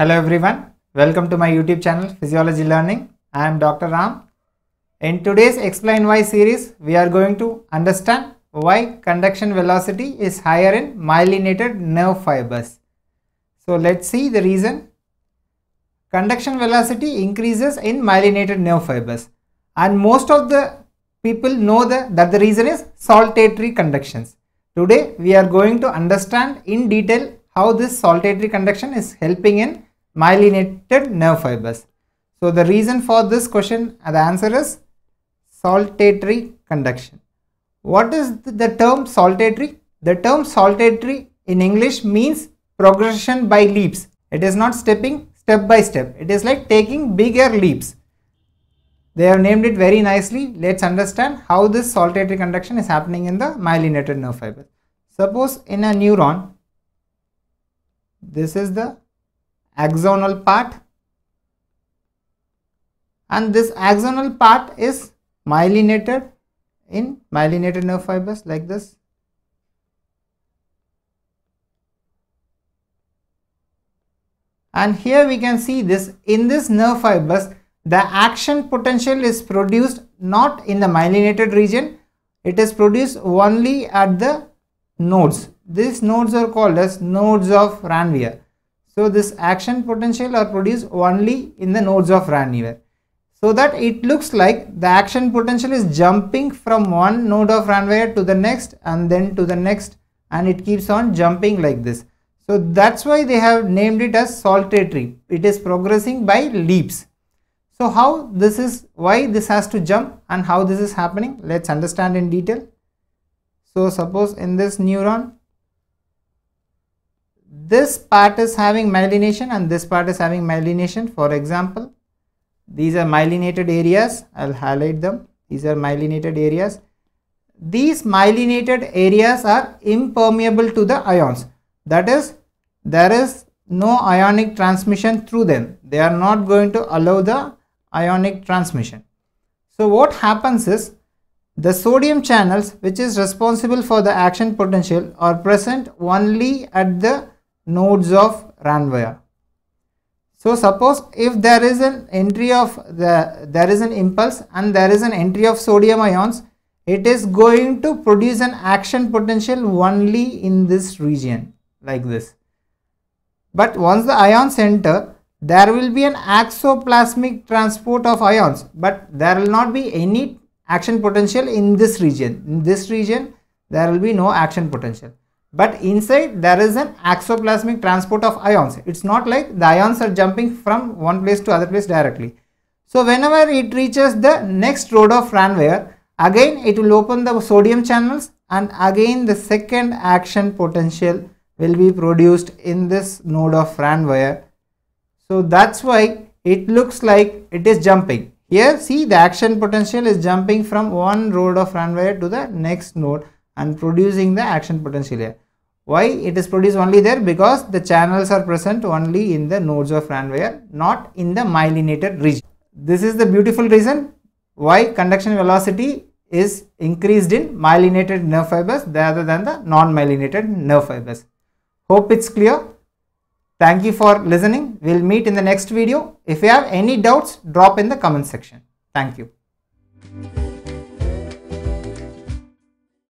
Hello everyone, welcome to my YouTube channel Physiology Learning. I am Dr. Ram. In today's Explain Why series, we are going to understand why conduction velocity is higher in myelinated nerve fibers. So let's see the reason. Conduction velocity increases in myelinated nerve fibers and most of the people know the, that the reason is saltatory conductions. Today we are going to understand in detail how this saltatory conduction is helping in myelinated nerve fibers. So the reason for this question, uh, the answer is saltatory conduction. What is the term saltatory? The term saltatory in English means progression by leaps. It is not stepping step by step. It is like taking bigger leaps. They have named it very nicely. Let's understand how this saltatory conduction is happening in the myelinated nerve fiber. Suppose in a neuron, this is the axonal part and this axonal part is myelinated in myelinated nerve fibers like this and here we can see this in this nerve fibers the action potential is produced not in the myelinated region it is produced only at the nodes these nodes are called as nodes of Ranvier so this action potential are produced only in the nodes of Ranvier. So that it looks like the action potential is jumping from one node of Ranvier to the next and then to the next and it keeps on jumping like this. So that's why they have named it as saltatory. It is progressing by leaps. So how this is, why this has to jump and how this is happening, let's understand in detail. So suppose in this neuron, this part is having myelination and this part is having myelination. For example, these are myelinated areas. I'll highlight them. These are myelinated areas. These myelinated areas are impermeable to the ions. That is, there is no ionic transmission through them. They are not going to allow the ionic transmission. So what happens is the sodium channels which is responsible for the action potential are present only at the nodes of ranvia. So suppose if there is an entry of the there is an impulse and there is an entry of sodium ions, it is going to produce an action potential only in this region like this. But once the ions enter, there will be an axoplasmic transport of ions, but there will not be any action potential in this region. In this region, there will be no action potential but inside there is an axoplasmic transport of ions. It's not like the ions are jumping from one place to other place directly. So whenever it reaches the next node of Ranvier, again it will open the sodium channels and again the second action potential will be produced in this node of Ranvier. So that's why it looks like it is jumping. Here see the action potential is jumping from one node of Ranvier to the next node and producing the action potential here. Why it is produced only there? Because the channels are present only in the nodes of Ranvier, not in the myelinated region. This is the beautiful reason why conduction velocity is increased in myelinated nerve fibers rather than the non-myelinated nerve fibers. Hope it's clear. Thank you for listening. We'll meet in the next video. If you have any doubts, drop in the comment section. Thank you.